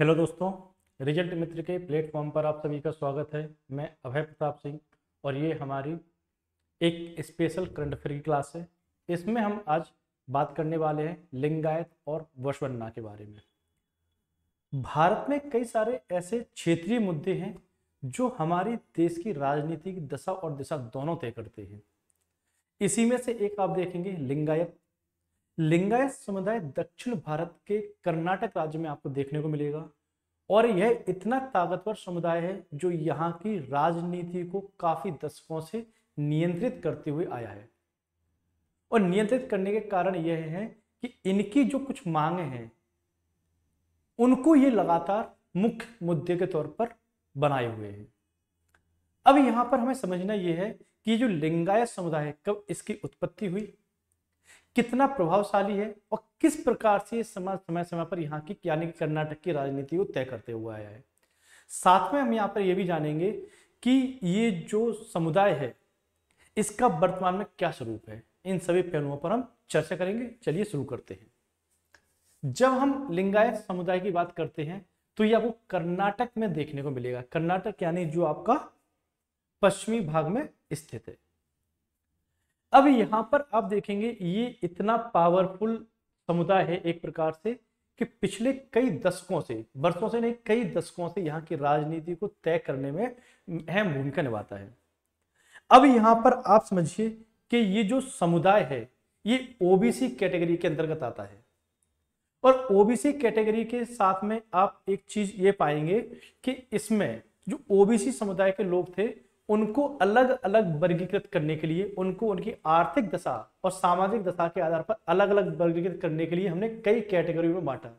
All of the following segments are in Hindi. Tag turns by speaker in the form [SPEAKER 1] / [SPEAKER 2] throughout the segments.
[SPEAKER 1] हेलो दोस्तों रिजल्ट मित्र के प्लेटफॉर्म पर आप सभी का स्वागत है मैं अभय प्रताप सिंह और ये हमारी एक स्पेशल करंट फ्री क्लास है इसमें हम आज बात करने वाले हैं लिंगायत और वशवन्ना के बारे में भारत में कई सारे ऐसे क्षेत्रीय मुद्दे हैं जो हमारी देश की राजनीतिक दशा और दिशा दोनों तय करते हैं इसी में से एक आप देखेंगे लिंगायत लिंगायत समुदाय दक्षिण भारत के कर्नाटक राज्य में आपको देखने को मिलेगा और यह इतना ताकतवर समुदाय है जो यहाँ की राजनीति को काफी दशकों से नियंत्रित करते हुए आया है और नियंत्रित करने के कारण यह है कि इनकी जो कुछ मांगे हैं उनको ये लगातार मुख्य मुद्दे के तौर पर बनाए हुए हैं अब यहां पर हमें समझना यह है कि जो लिंगायत समुदाय है कब इसकी उत्पत्ति हुई कितना प्रभावशाली है और किस प्रकार से समाज समय समय पर यहाँ की यानी कि कर्नाटक की राजनीति को तय करते हुए आया है साथ में हम यहाँ पर यह भी जानेंगे कि ये जो समुदाय है इसका वर्तमान में क्या स्वरूप है इन सभी पहलुओं पर हम चर्चा करेंगे चलिए शुरू करते हैं जब हम लिंगायत समुदाय की बात करते हैं तो ये आपको कर्नाटक में देखने को मिलेगा कर्नाटक यानी जो आपका पश्चिमी भाग में स्थित है अब यहाँ पर आप देखेंगे ये इतना पावरफुल समुदाय है एक प्रकार से कि पिछले कई दशकों से वर्षों से नहीं कई दशकों से यहाँ की राजनीति को तय करने में अहम भूमिका निभाता है अब यहाँ पर आप समझिए कि ये जो समुदाय है ये ओबीसी कैटेगरी के अंतर्गत आता है और ओबीसी कैटेगरी के साथ में आप एक चीज ये पाएंगे कि इसमें जो ओबीसी समुदाय के लोग थे उनको अलग अलग वर्गीकृत करने के लिए उनको उनकी आर्थिक दशा और सामाजिक दशा के आधार पर अलग अलग वर्गीकृत करने के लिए हमने कई कैटेगरी में बांटा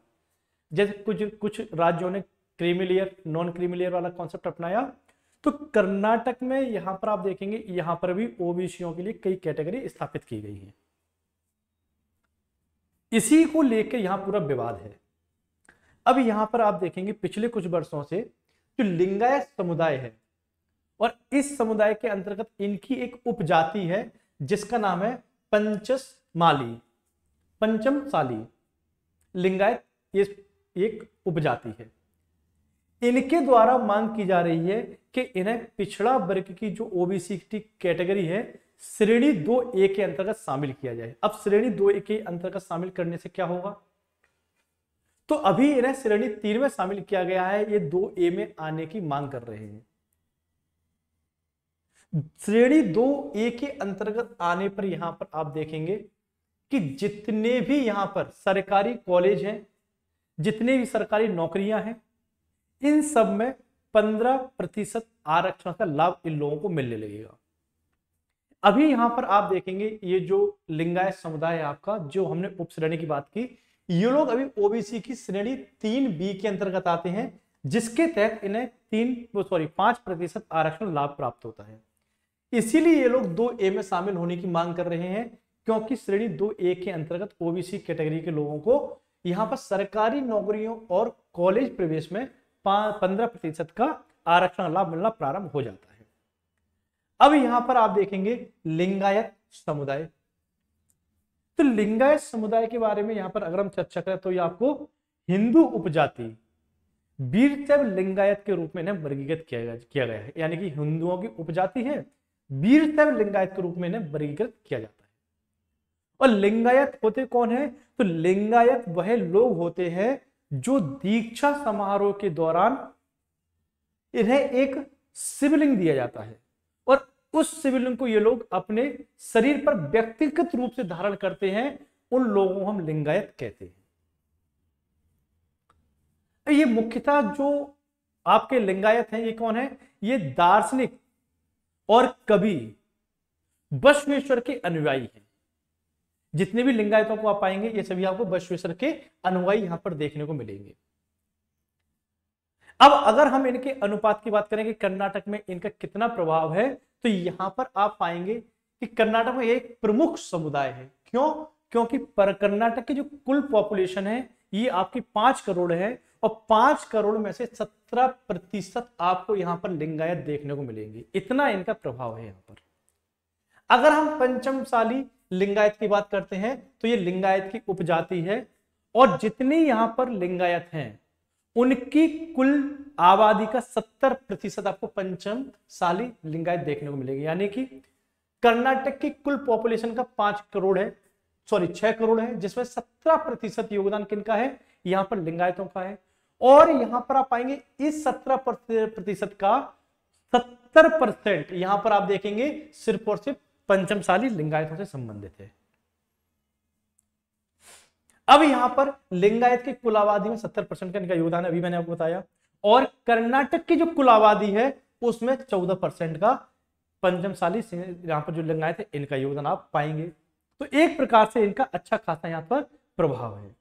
[SPEAKER 1] जैसे कुछ कुछ राज्यों ने क्रीमिलियर नॉन क्रीमिलियर वाला कॉन्सेप्ट अपनाया तो कर्नाटक में यहाँ पर आप देखेंगे यहाँ पर भी ओबीसियों के लिए कई कैटेगरी स्थापित की गई है इसी को लेकर यहाँ पूरा विवाद है अब यहाँ पर आप देखेंगे पिछले कुछ वर्षों से जो लिंगायत समुदाय है और इस समुदाय के अंतर्गत इनकी एक उपजाति है जिसका नाम है पंचस माली पंचम साली लिंगायत ये एक उपजाति है इनके द्वारा मांग की जा रही है कि इन्हें पिछड़ा वर्ग की जो ओबीसी कैटेगरी है श्रेणी दो ए के अंतर्गत शामिल किया जाए अब श्रेणी दो ए के अंतर्गत शामिल करने से क्या होगा तो अभी इन्हें श्रेणी तीन में शामिल किया गया है ये दो ए में आने की मांग कर रहे हैं श्रेणी दो ए के अंतर्गत आने पर यहां पर आप देखेंगे कि जितने भी यहां पर सरकारी कॉलेज हैं जितने भी सरकारी नौकरियां हैं इन सब में पंद्रह प्रतिशत आरक्षण का लाभ इन लोगों को मिलने लगेगा अभी यहां पर आप देखेंगे ये जो लिंगायत समुदाय है आपका जो हमने उप श्रेणी की बात की ये लोग अभी ओबीसी की श्रेणी तीन बी के अंतर्गत आते हैं जिसके तहत इन्हें तीन सॉरी पांच प्रतिशत आरक्षण लाभ प्राप्त होता है इसीलिए ये लोग दो ए में शामिल होने की मांग कर रहे हैं क्योंकि श्रेणी दो ए के अंतर्गत ओबीसी कैटेगरी के लोगों को यहाँ पर सरकारी नौकरियों और कॉलेज प्रवेश में पंद्रह प्रतिशत का आरक्षण लाभ मिलना प्रारंभ हो जाता है अब यहां पर आप देखेंगे लिंगायत समुदाय तो लिंगायत समुदाय के बारे में यहां पर अगर हम चर्चा करें तो ये आपको हिंदू उपजाति वीरचैव लिंगायत के रूप में इन्हें वर्गीकृत किया गया है यानी कि हिंदुओं की उपजाति है वीर लिंगायत के रूप में इन्हें वर्गीकृत किया जाता है और लिंगायत होते कौन है तो लिंगायत वह लोग होते हैं जो दीक्षा समारोह के दौरान इन्हें एक शिवलिंग दिया जाता है और उस शिवलिंग को ये लोग अपने शरीर पर व्यक्तिगत रूप से धारण करते हैं उन लोगों को हम लिंगायत कहते हैं ये मुख्यतः जो आपके लिंगायत हैं ये कौन है ये दार्शनिक और कभी बश्वेश्वर के अनुयायी हैं जितने भी लिंगायतों को आप पाएंगे ये सभी आपको बश्वेश्वर के अनुयायी यहां पर देखने को मिलेंगे अब अगर हम इनके अनुपात की बात करें कि कर्नाटक में इनका कितना प्रभाव है तो यहां पर आप पाएंगे कि कर्नाटक में एक प्रमुख समुदाय है क्यों क्योंकि कर्नाटक की जो कुल पॉपुलेशन है ये आपकी पांच करोड़ है और पांच करोड़ में से सत्रह प्रतिशत आपको यहां पर लिंगायत देखने को मिलेंगी इतना इनका प्रभाव है यहां पर अगर हम पंचमशाली लिंगायत की बात करते हैं तो ये लिंगायत की उपजाति है और जितनी यहां पर लिंगायत हैं उनकी कुल आबादी का सत्तर प्रतिशत आपको पंचमशाली लिंगायत देखने को मिलेगी यानी कि कर्नाटक की कुल पॉपुलेशन का पांच करोड़ है सॉरी छह करोड़ है जिसमें सत्रह प्रतिशत योगदान किनका है यहां पर लिंगायतों का है और यहां पर आप पाएंगे इस सत्रह प्रतिशत का सत्तर परसेंट यहां पर आप देखेंगे सिर्फ और सिर्फ पंचमशाली लिंगायतों से संबंधित है अब यहां पर लिंगायत की कुल आबादी में सत्तर परसेंट का इनका योगदान है अभी मैंने आपको बताया और कर्नाटक की जो कुल आबादी है उसमें चौदह परसेंट का पंचमशाली यहां पर जो लिंगायत है इनका योगदान आप पाएंगे तो एक प्रकार से इनका अच्छा खासा यहां पर प्रभाव है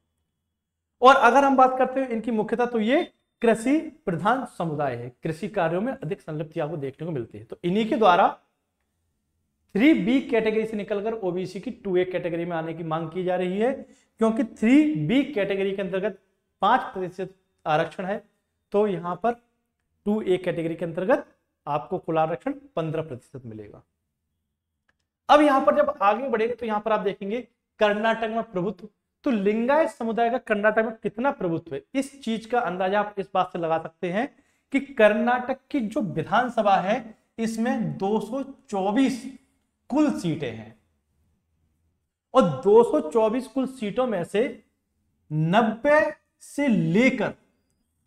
[SPEAKER 1] और अगर हम बात करते हैं इनकी मुख्यता तो ये कृषि प्रधान समुदाय है कृषि कार्यों में अधिक संलिप्ति आपको देखने को मिलती है तो इन्हीं के द्वारा थ्री बी कैटेगरी से निकलकर ओबीसी की टू ए कैटेगरी में आने की मांग की जा रही है क्योंकि थ्री बी कैटेगरी के अंतर्गत पांच प्रतिशत आरक्षण है तो यहां पर टू ए कैटेगरी के अंतर्गत आपको कुल आरक्षण पंद्रह प्रतिशत मिलेगा अब यहां पर जब आगे बढ़ेगा तो यहां पर आप देखेंगे कर्नाटक में प्रभुत्व तो लिंगायत समुदाय का कर्नाटक में कितना प्रभुत्व है इस चीज का अंदाजा आप इस बात से लगा सकते हैं कि कर्नाटक की जो विधानसभा है इसमें 224 कुल सीटें हैं और 224 कुल सीटों में से 90 से लेकर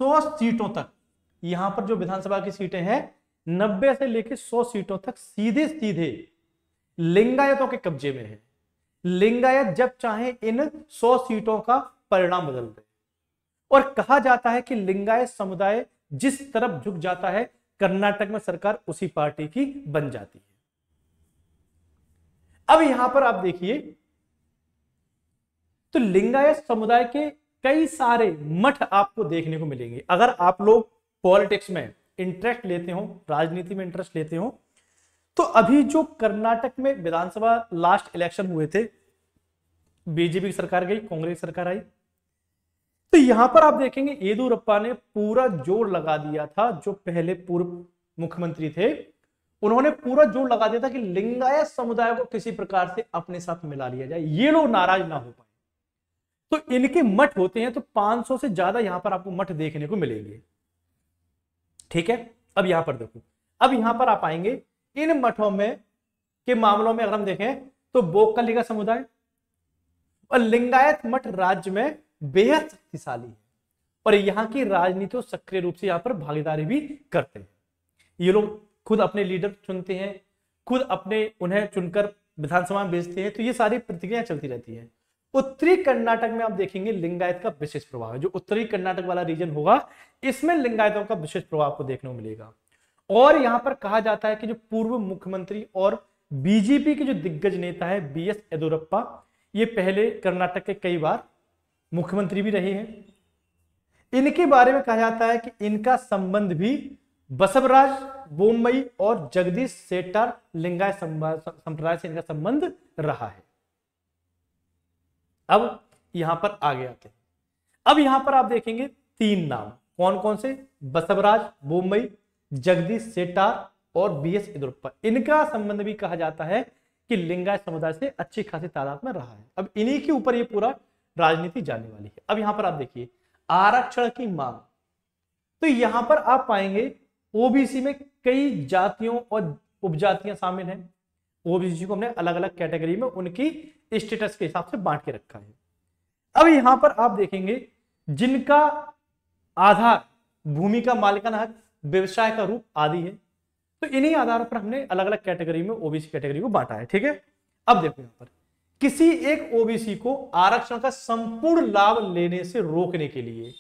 [SPEAKER 1] 100 सीटों तक यहां पर जो विधानसभा की सीटें हैं 90 से लेकर 100 सीटों तक सीधे सीधे लिंगायतों के कब्जे में है लिंगायत जब चाहे इन सौ सीटों का परिणाम बदल दे और कहा जाता है कि लिंगायत समुदाय जिस तरफ झुक जाता है कर्नाटक में सरकार उसी पार्टी की बन जाती है अब यहां पर आप देखिए तो लिंगायत समुदाय के कई सारे मठ आपको देखने को मिलेंगे अगर आप लोग पॉलिटिक्स में इंटरेस्ट लेते हो राजनीति में इंटरेस्ट लेते हो तो अभी जो कर्नाटक में विधानसभा लास्ट इलेक्शन हुए थे बीजेपी की सरकार गई कांग्रेस की सरकार आई तो यहां पर आप देखेंगे येदुरप्पा ने पूरा जोर लगा दिया था जो पहले पूर्व मुख्यमंत्री थे उन्होंने पूरा जोर लगा दिया था कि लिंगायत समुदाय को किसी प्रकार से अपने साथ मिला लिया जाए ये लोग नाराज ना हो पाए तो इनके मठ होते हैं तो 500 से ज्यादा यहां पर आपको मठ देखने को मिलेंगे ठीक है अब यहां पर देखो अब यहां पर आप आएंगे इन मठों में के मामलों में अगर हम देखें तो बोकली का समुदाय और लिंगायत मठ राज्य में बेहद शक्तिशाली है और यहाँ की राजनीति सक्रिय रूप से यहाँ पर भागीदारी भी करते हैं ये लोग खुद अपने लीडर चुनते हैं खुद अपने उन्हें चुनकर विधानसभा में भेजते हैं तो ये सारी प्रतिक्रिया चलती रहती है उत्तरी कर्नाटक में आप देखेंगे लिंगायत का विशेष प्रभाव है जो उत्तरी कर्नाटक वाला रीजन होगा इसमें लिंगायतों का विशेष प्रभाव आपको देखने को मिलेगा और यहां पर कहा जाता है कि जो पूर्व मुख्यमंत्री और बीजेपी के जो दिग्गज नेता है बी एस येदुरप्पा ये पहले कर्नाटक के कई बार मुख्यमंत्री भी रहे हैं इनके बारे में कहा जाता है कि इनका संबंध भी बसवराज बोम्बई और जगदीश सेटर लिंगाय संप्रदाय से इनका संबंध रहा है अब यहां पर आगे आते थे अब यहां पर आप देखेंगे तीन नाम कौन कौन से बसवराज बोम्बई जगदीश सेटार और बी एस येदुरप्पा इनका संबंध भी कहा जाता है कि लिंगायत समुदाय से अच्छी खासी तादाद में रहा है अब इन्हीं के ऊपर ये पूरा राजनीति जाने वाली है अब यहां पर आप देखिए आरक्षण की मांग तो यहां पर आप पाएंगे ओबीसी में कई जातियों और उपजातियां शामिल हैं ओबीसी को हमने अलग अलग कैटेगरी में उनकी स्टेटस के हिसाब से बांट के रखा है अब यहां पर आप देखेंगे जिनका आधार भूमि का मालिकाना हक व्यवसाय का रूप आदि है तो इन्हीं आधार पर हमने अलग अलग कैटेगरी में ओबीसी कैटेगरी को बांटा है ठीक है अब देखो यहां पर किसी एक ओबीसी को आरक्षण का संपूर्ण लाभ लेने से रोकने के लिए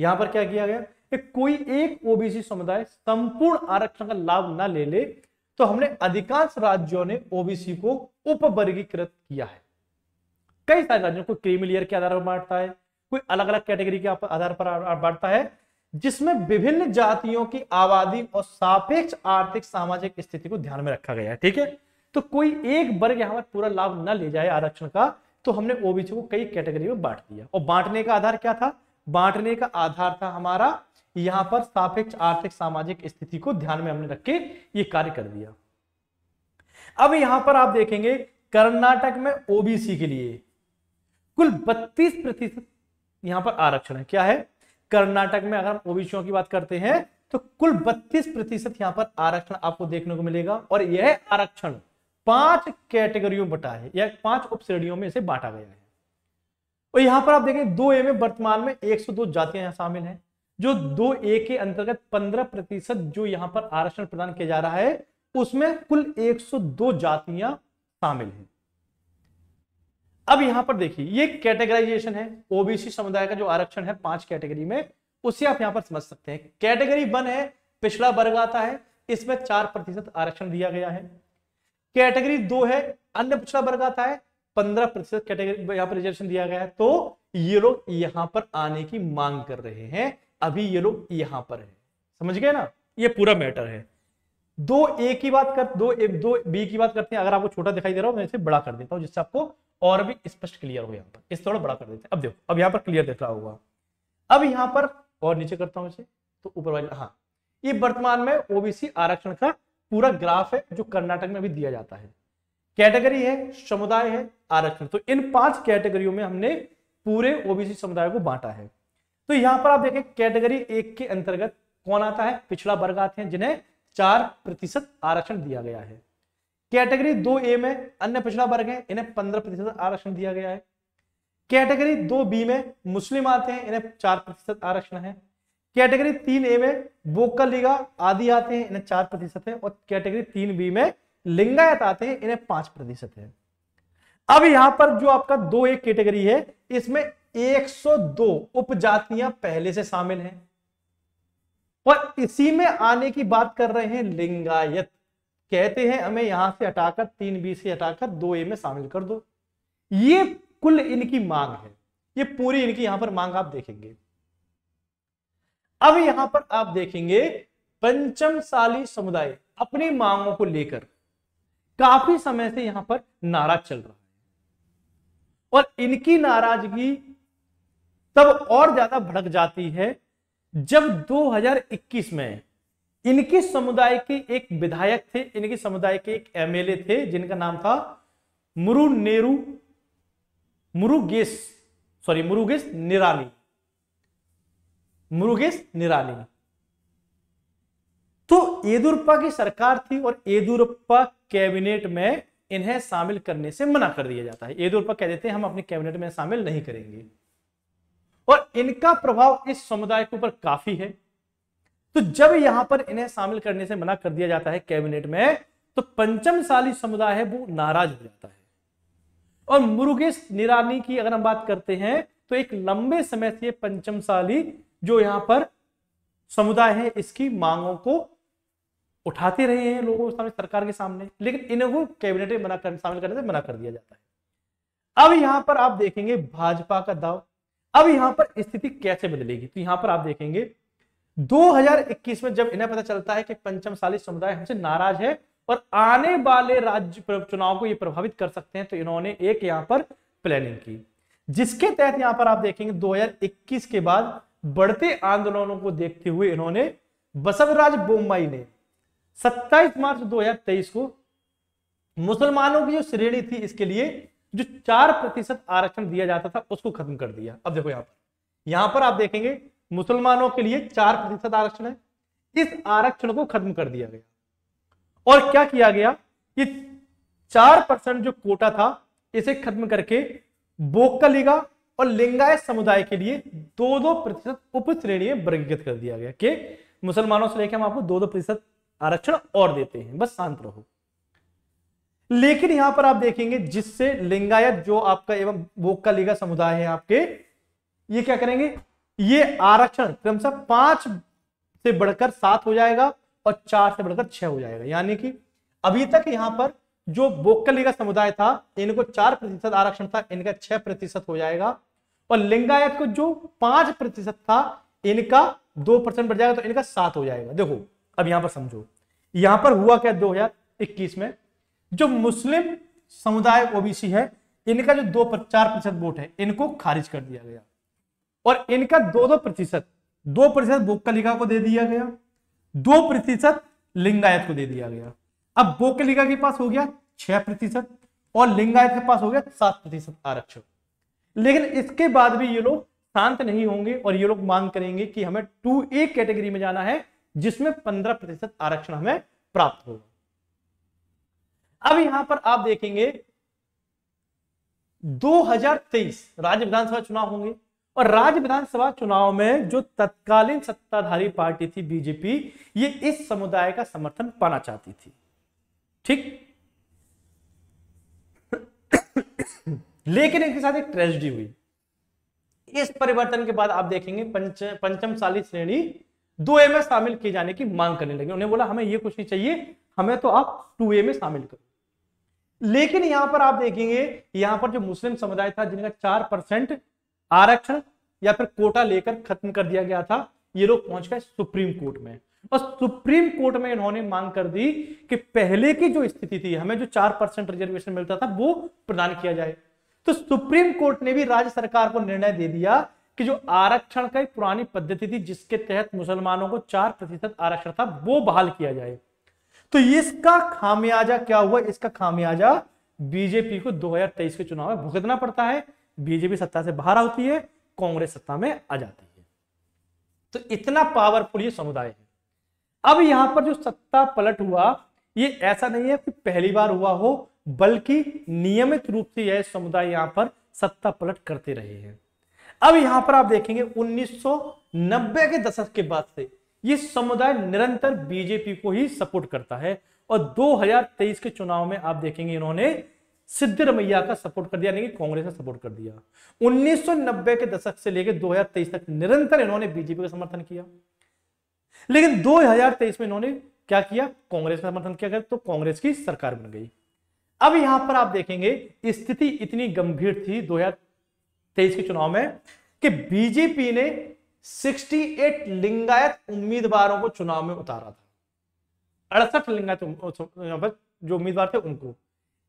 [SPEAKER 1] यहां पर क्या किया गया कि कोई एक ओबीसी समुदाय संपूर्ण आरक्षण का लाभ ना ले ले तो हमने अधिकांश राज्यों ने ओबीसी को उपवर्गीकृत किया है कई सारे राज्यों को क्रीमिलियर के आधार पर बांटता है कोई अलग अलग कैटेगरी के आधार पर बांटता है जिसमें विभिन्न जातियों की आबादी और सापेक्ष आर्थिक सामाजिक स्थिति को ध्यान में रखा गया है ठीक है तो कोई एक वर्ग यहां पर पूरा लाभ न ले जाए आरक्षण का तो हमने ओबीसी को कई कैटेगरी में बांट दिया और बांटने का आधार क्या था बांटने का आधार था हमारा यहां पर सापेक्ष आर्थिक सामाजिक स्थिति को ध्यान में हमने रख के ये कार्य कर दिया अब यहां पर आप देखेंगे कर्नाटक में ओबीसी के लिए कुल बत्तीस प्रतिशत यहां पर आरक्षण है क्या है कर्नाटक में अगर हम ओबीसियों की बात करते हैं तो कुल 32 प्रतिशत यहां पर आरक्षण आपको देखने को मिलेगा और यह आरक्षण पांच कैटेगरियों में बटा है यह पांच उप श्रेणियों में इसे बांटा गया है और यहां पर आप देखें दो ए में वर्तमान में 102 जातियां यहां शामिल हैं जो दो ए के अंतर्गत 15 प्रतिशत जो यहां पर आरक्षण प्रदान किया जा रहा है उसमें कुल दो जातियां शामिल हैं अब यहां पर देखिए ये कैटेगराइजेशन है ओबीसी समुदाय का जो आरक्षण है पांच कैटेगरी में उसे आप यहां पर समझ सकते हैं कैटेगरी वन है पिछड़ा वर्ग आता है इसमें चार प्रतिशत आरक्षण दिया गया है कैटेगरी दो है अन्य पिछड़ा वर्ग आता है पंद्रह प्रतिशत कैटेगरी यहां पर रिजर्वेशन दिया गया है तो ये लोग यहां पर आने की मांग कर रहे हैं अभी ये लोग यहां पर है समझ गए ना ये पूरा मैटर है दो ए की बात कर दो ए दो बी की बात करते हैं अगर आपको छोटा दिखाई दे रहा हो मैं इसे बड़ा कर देता हूँ जिससे आपको और भी स्पष्ट क्लियर हो यहाँ पर इस थोड़ा बड़ा कर देते हैं अब देखो अब यहाँ पर क्लियर दिख रहा होगा अब यहाँ पर और नीचे करता हूँ इसे तो ऊपर वाले हाँ ये वर्तमान में ओबीसी आरक्षण का पूरा ग्राफ है जो कर्नाटक में भी दिया जाता है कैटेगरी है समुदाय है आरक्षण तो इन पांच कैटेगरियों में हमने पूरे ओबीसी समुदाय को बांटा है तो यहां पर आप देखें कैटेगरी एक के अंतर्गत कौन आता है पिछड़ा वर्ग आते हैं जिन्हें चार प्रतिशत आरक्षण दिया गया है कैटेगरी दो ए में अन्य पिछड़ा वर्ग है इन्हें पंद्रह प्रतिशत आरक्षण दिया गया है कैटेगरी दो बी में मुस्लिम आते हैं इन्हें चार प्रतिशत आरक्षण है कैटेगरी तीन ए में बोकर लिगा आदि आते हैं इन्हें चार प्रतिशत है और कैटेगरी तीन बी में लिंगायत आते हैं इन्हें पांच प्रतिशत है अब यहां पर जो आपका दो एक कैटेगरी है इसमें 102 उपजातियां पहले से शामिल हैं और इसी में आने की बात कर रहे हैं लिंगायत कहते हैं हमें यहां से हटाकर तीन बी से हटाकर दो ए में शामिल कर दो ये कुल इनकी मांग है ये पूरी इनकी यहां पर मांग आप देखेंगे अब यहां पर आप देखेंगे पंचमशाली समुदाय अपनी मांगों को लेकर काफी समय से यहां पर नाराज चल रहा है और इनकी नाराजगी तब और ज्यादा भड़क जाती है जब 2021 में इनके समुदाय के एक विधायक थे इनके समुदाय के एक एमएलए थे जिनका नाम था मुरु नेरू मुरुगेश सॉरी मुरुगेश निरानी मुरुगेश निरानी तो येदुरप्पा की सरकार थी और येदुरप्पा कैबिनेट में इन्हें शामिल करने से मना कर दिया जाता है येदुरप्पा कह देते हैं हम अपने कैबिनेट में शामिल नहीं करेंगे और इनका प्रभाव इस समुदाय के ऊपर काफी है तो जब यहां पर इन्हें शामिल करने से मना कर दिया जाता है कैबिनेट में तो पंचमशाली समुदाय है वो नाराज हो जाता है और मुरुगेश निरानी की अगर हम बात करते हैं तो एक लंबे समय से पंचमशाली जो यहां पर समुदाय है इसकी मांगों को उठाते रहे हैं लोगों के सामने सरकार के सामने लेकिन इनको कैबिनेट में मना कर शामिल करने से मना कर दिया जाता है अब यहां पर आप देखेंगे भाजपा का दाव अब यहां पर स्थिति कैसे बदलेगी तो यहां पर आप देखेंगे 2021 में जब इन्हें पता चलता है कि पंचमशाली समुदाय हमसे नाराज है और आने वाले राज्य चुनाव को ये प्रभावित कर सकते हैं तो इन्होंने एक यहां पर प्लानिंग की जिसके तहत यहां पर आप देखेंगे 2021 के बाद बढ़ते आंदोलनों को देखते हुए इन्होंने बसवराज बोम्बई ने 27 मार्च 2023 को मुसलमानों की जो श्रेणी थी इसके लिए जो चार प्रतिशत आरक्षण दिया जाता था उसको खत्म कर दिया अब देखो यहां पर यहां पर आप देखेंगे मुसलमानों के लिए चार प्रतिशत आरक्षण है इस आरक्षण को खत्म कर दिया गया और क्या किया गया कि चार परसेंट जो कोटा था इसे खत्म करके बोकलिगा और लिंगायत समुदाय के लिए दो दो प्रतिशत उप श्रेणी वर्गीकृत कर दिया गया कि मुसलमानों से लेकर हम आपको दो दो प्रतिशत आरक्षण और देते हैं बस शांत रहो लेकिन यहां पर आप देखेंगे जिससे लिंगायत जो आपका एवं वोक का समुदाय है आपके ये क्या करेंगे ये आरक्षण क्रमशः पांच से बढ़कर सात हो जाएगा और चार से बढ़कर छह हो जाएगा यानी कि अभी तक यहां पर जो बोक्कली का समुदाय था इनको चार प्रतिशत आरक्षण था इनका छह प्रतिशत हो जाएगा और लिंगायत को जो पांच प्रतिशत था इनका दो परसेंट बढ़ जाएगा तो इनका सात हो जाएगा देखो अब यहां पर समझो यहां पर हुआ क्या दो हजार इक्कीस में जो मुस्लिम समुदाय ओबीसी है इनका जो दो पर, चार प्रतिशत वोट है इनको खारिज कर दिया गया और इनका दो दो प्रतिशत दो प्रतिशत बोकलिका को दे दिया गया दो प्रतिशत लिंगायत को दे दिया गया अब बोकलिका के पास हो गया छह प्रतिशत और लिंगायत के पास हो गया सात प्रतिशत आरक्षण लेकिन इसके बाद भी ये लोग शांत नहीं होंगे और ये लोग मांग करेंगे कि हमें टू ए कैटेगरी में जाना है जिसमें पंद्रह प्रतिशत आरक्षण हमें प्राप्त होगा अब यहां पर आप देखेंगे 2023 राज्य विधानसभा चुनाव होंगे और राज्य विधानसभा चुनाव में जो तत्कालीन सत्ताधारी पार्टी थी बीजेपी ये इस समुदाय का समर्थन पाना चाहती थी ठीक लेकिन इनके साथ एक ट्रेजिडी हुई इस परिवर्तन के बाद आप देखेंगे पंच पंचम साली श्रेणी दो ए में शामिल किए जाने की मांग करने लगे उन्हें बोला हमें ये कुछ नहीं चाहिए हमें तो आप टू ए में शामिल करो लेकिन यहां पर आप देखेंगे यहां पर जो मुस्लिम समुदाय था जिनका चार परसेंट आरक्षण या फिर कोटा लेकर खत्म कर दिया गया था ये लोग पहुंच गए सुप्रीम कोर्ट में और सुप्रीम कोर्ट में इन्होंने मांग कर दी कि पहले की जो स्थिति थी हमें जो चार परसेंट रिजर्वेशन मिलता था वो प्रदान किया जाए तो सुप्रीम कोर्ट ने भी राज्य सरकार को निर्णय दे दिया कि जो आरक्षण का एक पुरानी पद्धति थी जिसके तहत मुसलमानों को चार प्रतिशत आरक्षण था वो बहाल किया जाए तो इसका खामियाजा क्या हुआ इसका खामियाजा बीजेपी को 2023 के चुनाव में भुगतना पड़ता है बीजेपी सत्ता से बाहर आती है कांग्रेस सत्ता में आ जाती है तो इतना पावरफुल ये समुदाय है अब यहां पर जो सत्ता पलट हुआ ये ऐसा नहीं है कि पहली बार हुआ हो बल्कि नियमित रूप से यह समुदाय यहां पर सत्ता पलट करते रहे हैं अब यहां पर आप देखेंगे 1990 के दशक के बाद से ये समुदाय निरंतर बीजेपी को ही सपोर्ट करता है और 2023 के चुनाव में आप देखेंगे इन्होंने सिद्धरमैया का सपोर्ट कर दिया यानी कि कांग्रेस का सपोर्ट कर दिया 1990 के दशक से लेकर 2023 तक निरंतर इन्होंने बीजेपी का समर्थन किया लेकिन 2023 में इन्होंने क्या किया कांग्रेस का समर्थन किया तो कांग्रेस की सरकार बन गई अब यहां पर आप देखेंगे स्थिति इतनी गंभीर थी दो के चुनाव में कि बीजेपी ने 68 लिंगायत उम्मीदवारों को चुनाव में उतारा था अड़सठ लिंगायत जो उम्मीदवार थे उनको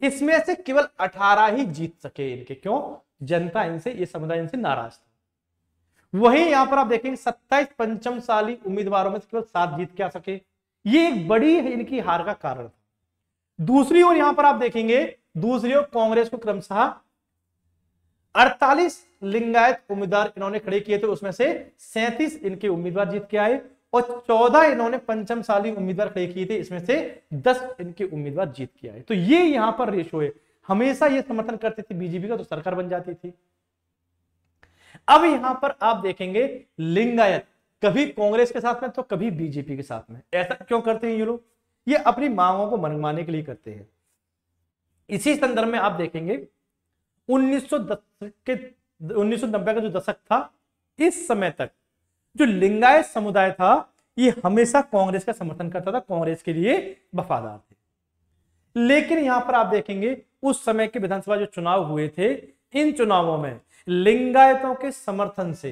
[SPEAKER 1] इसमें से केवल 18 ही जीत सके इनके क्यों जनता इनसे ये समुदाय इनसे नाराज था वहीं यहां पर आप देखेंगे सत्ताईस पंचमशाली उम्मीदवारों में से केवल सात जीत के आ सके ये एक बड़ी इनकी हार का कारण था दूसरी ओर यहां पर आप देखेंगे दूसरी ओर कांग्रेस को क्रमशः अड़तालीस लिंगायत उम्मीदवार इन्होंने खड़े किए थे उसमें से सैंतीस इनके उम्मीदवार जीत के आए और चौदह इन्होंने पंचम साली उम्मीदवार खड़े किए थे इसमें से दस इनके उम्मीदवार जीत के आए तो ये यहां पर रेशो है हमेशा ये समर्थन करते थे बीजेपी का तो सरकार बन जाती थी अब यहां पर आप देखेंगे लिंगायत कभी कांग्रेस के साथ में तो कभी बीजेपी के साथ में ऐसा क्यों करते हैं ये लोग ये अपनी मांगों को मनवाने के लिए करते हैं इसी संदर्भ में आप देखेंगे 1910 के 1990 का जो दशक था इस समय तक जो लिंगायत समुदाय था ये हमेशा कांग्रेस का समर्थन करता था कांग्रेस के लिए वफादार थे लेकिन यहां पर आप देखेंगे उस समय के विधानसभा जो चुनाव हुए थे इन चुनावों में लिंगायतों के समर्थन से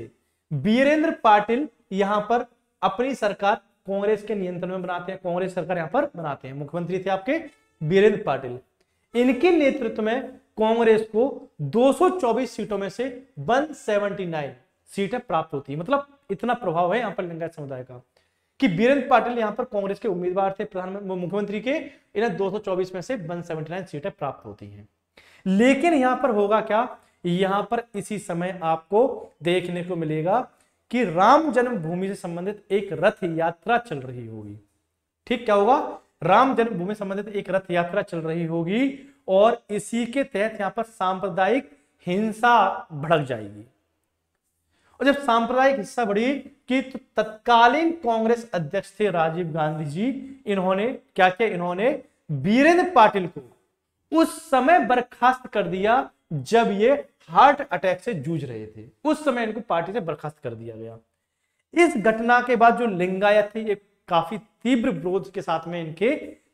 [SPEAKER 1] वीरेंद्र पाटिल यहां पर अपनी सरकार कांग्रेस के नियंत्रण में बनाते हैं कांग्रेस सरकार यहां पर बनाते हैं मुख्यमंत्री थे आपके वीरेंद्र पाटिल इनके नेतृत्व में कांग्रेस को 224 सीटों में से 179 सीटें प्राप्त होती है मतलब इतना प्रभाव है यहां पर लिंगायत समुदाय का कि बीरेंद्र पाटिल यहां पर कांग्रेस के उम्मीदवार थे प्रधानमंत्री मुख्यमंत्री के इन्हें 224 में से 179 सीटें प्राप्त होती हैं लेकिन यहां पर होगा क्या यहां पर इसी समय आपको देखने को मिलेगा कि राम जन्मभूमि से संबंधित एक रथ यात्रा चल रही होगी ठीक क्या होगा राम जन्मभूमि संबंधित एक रथ यात्रा चल रही होगी और इसी के तहत यहां पर सांप्रदायिक हिंसा भड़क जाएगी और जब सांप्रदायिक हिंसा बढ़ी कि तो तत्कालीन कांग्रेस अध्यक्ष थे राजीव गांधी जी इन्होंने क्या किया इन्होंने वीरेंद्र पाटिल को उस समय बर्खास्त कर दिया जब ये हार्ट अटैक से जूझ रहे थे उस समय इनको पार्टी से बर्खास्त कर दिया गया इस घटना के बाद जो लिंगायत थे ये काफी तीव्र विरोध के साथ में इनके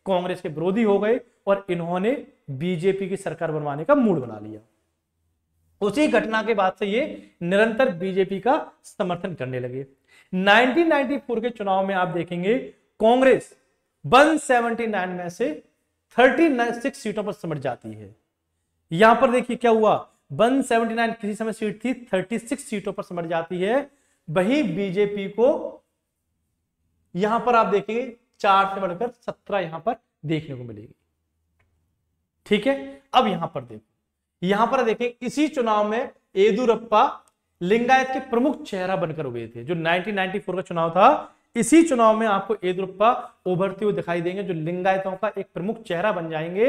[SPEAKER 1] कांग्रेस के विरोधी हो गए और इन्होंने बीजेपी की सरकार बनवाने का मूड बना लिया उसी घटना के बाद से ये निरंतर बीजेपी का समर्थन करने लगे 1994 के चुनाव में आप देखेंगे कांग्रेस 179 में से 36 सीटों पर समझ जाती है यहां पर देखिए क्या हुआ 179 किसी समय सीट थी 36 सीटों पर समझ जाती है वही बीजेपी को यहां पर आप देखेंगे चार से बढ़कर सत्रह यहां पर देखने को मिलेगी ठीक है अब यहां पर देखो यहां पर देखें इसी चुनाव में येदुरप्पा लिंगायत के प्रमुख चेहरा बनकर उभरे थे जो 1994 का चुनाव था इसी चुनाव में आपको येदुरप्पा उभरते हुए दिखाई देंगे जो लिंगायतों का एक प्रमुख चेहरा बन जाएंगे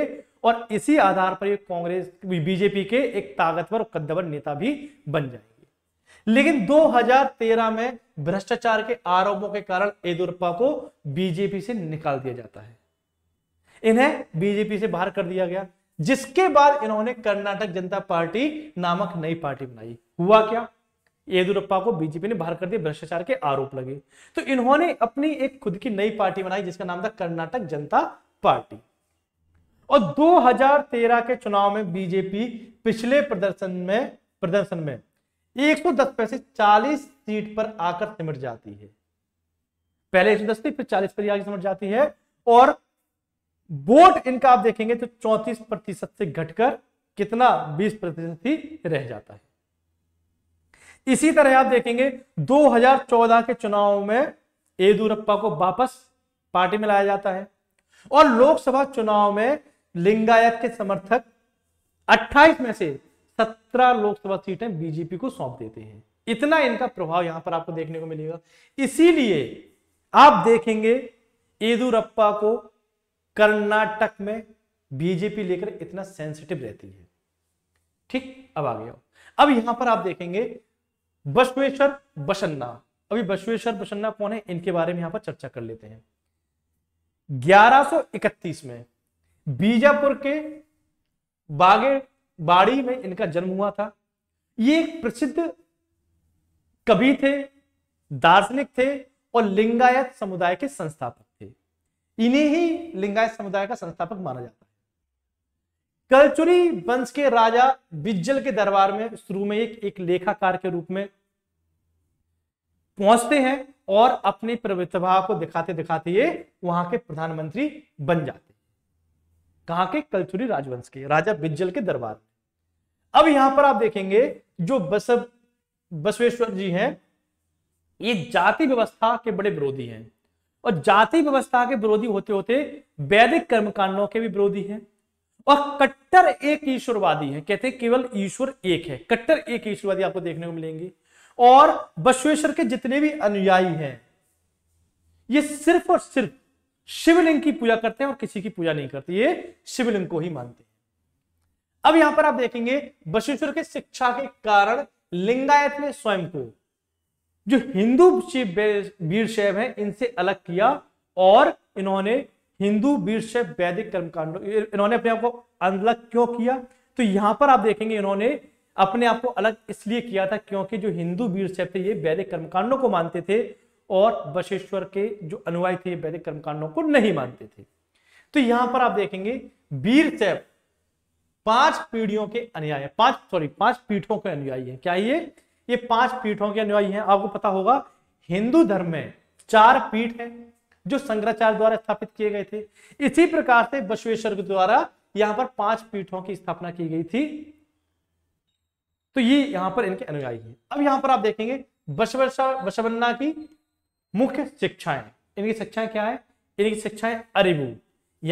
[SPEAKER 1] और इसी आधार पर ये कांग्रेस बीजेपी के एक ताकतवर और कद्दवर नेता भी बन जाएंगे लेकिन 2013 में भ्रष्टाचार के आरोपों के कारण येदुरप्पा को बीजेपी से निकाल दिया जाता है इन्हें बीजेपी से बाहर कर दिया गया जिसके बाद इन्होंने कर्नाटक जनता पार्टी नामक नई पार्टी बनाई हुआ क्या येदुरप्पा को बीजेपी ने बाहर कर दिया भ्रष्टाचार के आरोप लगे तो इन्होंने अपनी एक खुद की नई पार्टी बनाई जिसका नाम था कर्नाटक जनता पार्टी और 2013 के चुनाव में बीजेपी पिछले प्रदर्शन में प्रदर्शन में एक सौ दस से चालीस सीट पर आकर सिमट जाती है पहले एक सौ थी फिर चालीस पर आकर सिमट जाती है और वोट इनका आप देखेंगे तो चौतीस प्रतिशत से घटकर कितना बीस प्रतिशत ही रह जाता है इसी तरह आप देखेंगे 2014 के चुनाव में येदुरप्पा को वापस पार्टी में लाया जाता है और लोकसभा चुनाव में लिंगायत के समर्थक 28 में से सत्रह लोकसभा सीटें बीजेपी को सौंप देते हैं इतना इनका प्रभाव यहां पर आपको देखने को मिलेगा इसीलिए आप देखेंगे येदुरप्पा को कर्नाटक में बीजेपी लेकर इतना सेंसिटिव रहती है ठीक अब आ गया अब यहां पर आप देखेंगे बसवेश्वर बसन्ना अभी बसवेश्वर बसन्ना कौन है इनके बारे में यहां पर चर्चा कर लेते हैं 1131 में बीजापुर के बागे बाड़ी में इनका जन्म हुआ था ये एक प्रसिद्ध कवि थे दार्शनिक थे और लिंगायत समुदाय के संस्थापक थे इन्हें ही लिंगायत समुदाय का संस्थापक माना जाता है कलचुरी वंश के राजा बिज्जल के दरबार में शुरू में एक, एक लेखाकार के रूप में पहुंचते हैं और अपने प्रतिभा को दिखाते दिखाते ये वहां के प्रधानमंत्री बन जाते हैं कहा के कलचुरी राजवंश के राजा बिज्जल के दरबार अब यहां पर आप देखेंगे जो बस बसवेश्वर जी हैं ये जाति व्यवस्था के बड़े विरोधी हैं और जाति व्यवस्था के विरोधी होते होते वैदिक कर्मकांडों के भी विरोधी हैं और कट्टर एक ईश्वरवादी है कहते केवल ईश्वर एक है कट्टर एक ईश्वरवादी आपको देखने को मिलेंगे और बसवेश्वर के जितने भी अनुयायी हैं ये सिर्फ और सिर्फ शिवलिंग की पूजा करते हैं और किसी की पूजा नहीं करते ये शिवलिंग को ही मानते हैं अब यहां पर आप देखेंगे बशेश्वर के शिक्षा के कारण लिंगायत ने स्वयं को जो हिंदू वीर शैव है इनसे अलग किया और इन्होंने हिंदू वीर शैव वैदिक कर्मकांड इन्होंने अपने आप को अलग क्यों किया तो यहां पर आप देखेंगे इन्होंने अपने आप को अलग इसलिए किया था क्योंकि जो हिंदू वीर शैव थे ये वैदिक कर्मकांडों को मानते थे और बशेश्वर के जो अनुयायी थे वैदिक कर्मकांडों को नहीं मानते थे तो यहां पर आप देखेंगे वीर शैव पांच पीढ़ियों के अनुयायी है पांच सॉरी पांच पीठों के अनुयायी है क्या ये ये पांच पीठों के अनुयायी है आपको पता होगा हिंदू धर्म में चार पीठ है जो शंकराचार्य द्वारा स्थापित किए गए थे इसी प्रकार से बसवेश्वर द्वारा यहां पर पांच पीठों की स्थापना की गई थी तो ये यहां पर इनके अनुयायी हैं अब यहां पर आप देखेंगे बसवन्ना की मुख्य शिक्षाएं इनकी शिक्षाएं क्या है इनकी शिक्षाएं अरिबू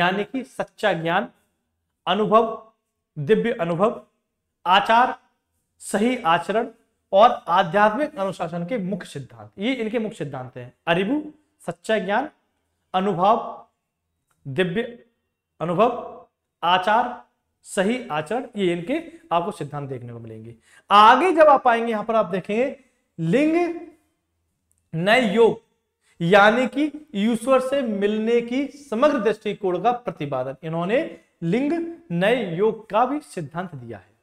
[SPEAKER 1] यानी कि सच्चा ज्ञान अनुभव दिव्य अनुभव आचार सही आचरण और आध्यात्मिक अनुशासन के मुख्य सिद्धांत ये इनके मुख्य सिद्धांत हैं अरिबु सच्चा ज्ञान अनुभव दिव्य अनुभव आचार सही आचरण ये इनके आपको सिद्धांत देखने को मिलेंगे आगे जब आप आएंगे यहां पर आप देखेंगे लिंग नए योग यानी कि ईश्वर से मिलने की समग्र दृष्टिकोण का प्रतिपादन इन्होंने लिंग नए योग का भी सिद्धांत दिया है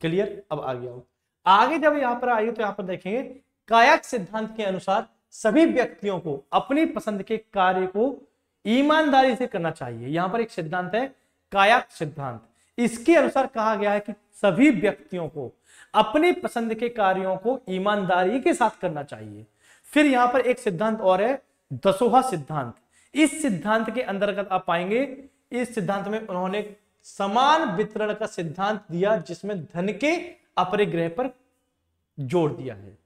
[SPEAKER 1] क्लियर अब आ गया आगे जब यहां पर आइए तो यहां पर देखेंगे कायक सिद्धांत के अनुसार सभी व्यक्तियों को अपनी पसंद के कार्य को ईमानदारी से करना चाहिए यहां पर एक सिद्धांत है कायक सिद्धांत इसके अनुसार कहा गया है कि सभी व्यक्तियों को अपनी पसंद के कार्यों को ईमानदारी के साथ करना चाहिए फिर यहां पर एक सिद्धांत और है दसोहा सिद्धांत इस सिद्धांत के अंतर्गत आप पाएंगे इस सिद्धांत में उन्होंने समान वितरण का सिद्धांत दिया जिसमें धन के ग्रह पर जोड़ दिया है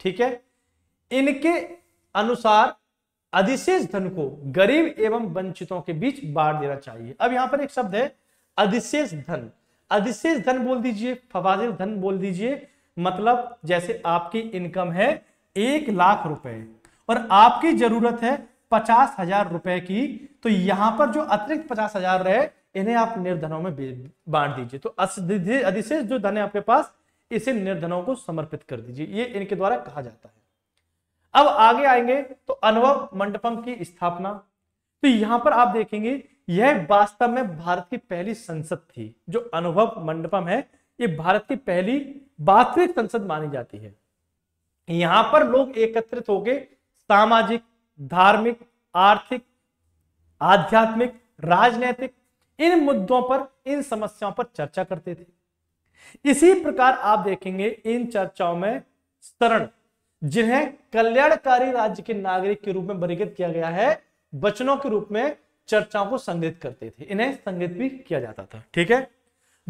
[SPEAKER 1] ठीक है इनके अनुसार अधिशेष धन को गरीब एवं वंचितों के बीच बांट देना चाहिए अब यहां पर एक शब्द है अधिशेष धन अधिशेष धन बोल दीजिए फवाजिल धन बोल दीजिए मतलब जैसे आपकी इनकम है एक लाख रुपए और आपकी जरूरत है पचास हजार रुपए की तो यहां पर जो अतिरिक्त पचास हजार रहे इन्हें आप निर्धनों में बांट दीजिए तो अधिशेष जो धन है आपके पास इसे निर्धनों को समर्पित कर दीजिए ये इनके द्वारा कहा जाता है अब आगे आएंगे तो अनुभव मंडपम की स्थापना तो यहां पर आप देखेंगे यह वास्तव में भारत की पहली संसद थी जो अनुभव मंडपम है ये भारत की पहली वास्तविक संसद मानी जाती है यहां पर लोग एकत्रित होके सामाजिक धार्मिक आर्थिक आध्यात्मिक राजनैतिक इन मुद्दों पर इन समस्याओं पर चर्चा करते थे इसी प्रकार आप देखेंगे इन चर्चाओं में शरण जिन्हें कल्याणकारी राज्य के नागरिक के रूप में वर्गीकृत किया गया है वचनों के रूप में चर्चाओं को संग्रहित करते थे इन्हें संगीत भी किया जाता था ठीक है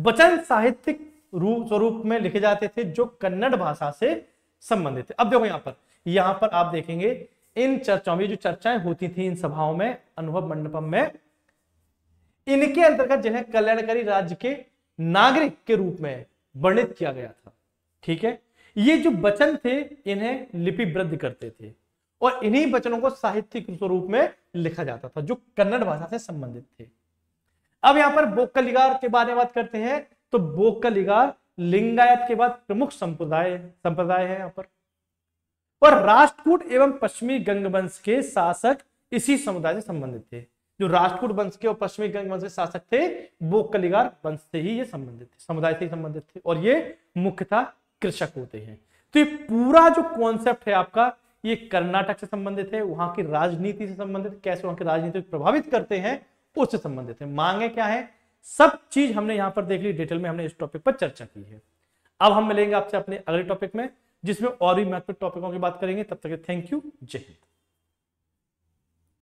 [SPEAKER 1] वचन साहित्यिक रूप स्वरूप में लिखे जाते थे जो कन्नड़ भाषा से संबंधित थे अब देखो यहां पर यहां पर आप देखेंगे इन चर्चाओं में जो चर्चाएं होती थी इन सभाओं में अनुभव मंडपम में इनके अंतर्गत जिन्हें कल्याणकारी राज्य के नागरिक के रूप में वर्णित किया गया था ठीक है ये जो वचन थे इन्हें लिपिबद्ध करते थे और इन्हीं वचनों को साहित्यिक स्वरूप में लिखा जाता था जो कन्नड़ भाषा से संबंधित थे अब यहां पर बोक्कलिगार के बारे में बात करते हैं तो बोक्कलिगार लिंगायत के बाद प्रमुख संप्रदाय संप्रदाय है यहां पर पर राष्ट्रकूट एवं पश्चिमी गंग वंश के शासक इसी समुदाय से संबंधित थे जो राष्ट्रकूट वंश के और पश्चिमी गंग वंश के शासक थे वो कलिगार वंश से ही ये संबंधित थे समुदाय से ही संबंधित थे और ये मुख्यतः कृषक होते हैं तो ये पूरा जो कॉन्सेप्ट है आपका ये कर्नाटक से संबंधित है वहां की राजनीति से संबंधित कैसे वहां की राजनीति प्रभावित करते हैं उससे संबंधित है मांगे क्या है सब चीज हमने यहां पर देख ली डिटेल में हमने इस टॉपिक पर चर्चा की है अब हम मिलेंगे आपसे अपने अगले टॉपिक में जिसमें और भी महत्वपूर्ण टॉपिकों की बात करेंगे तब तक थैंक यू जय हिंद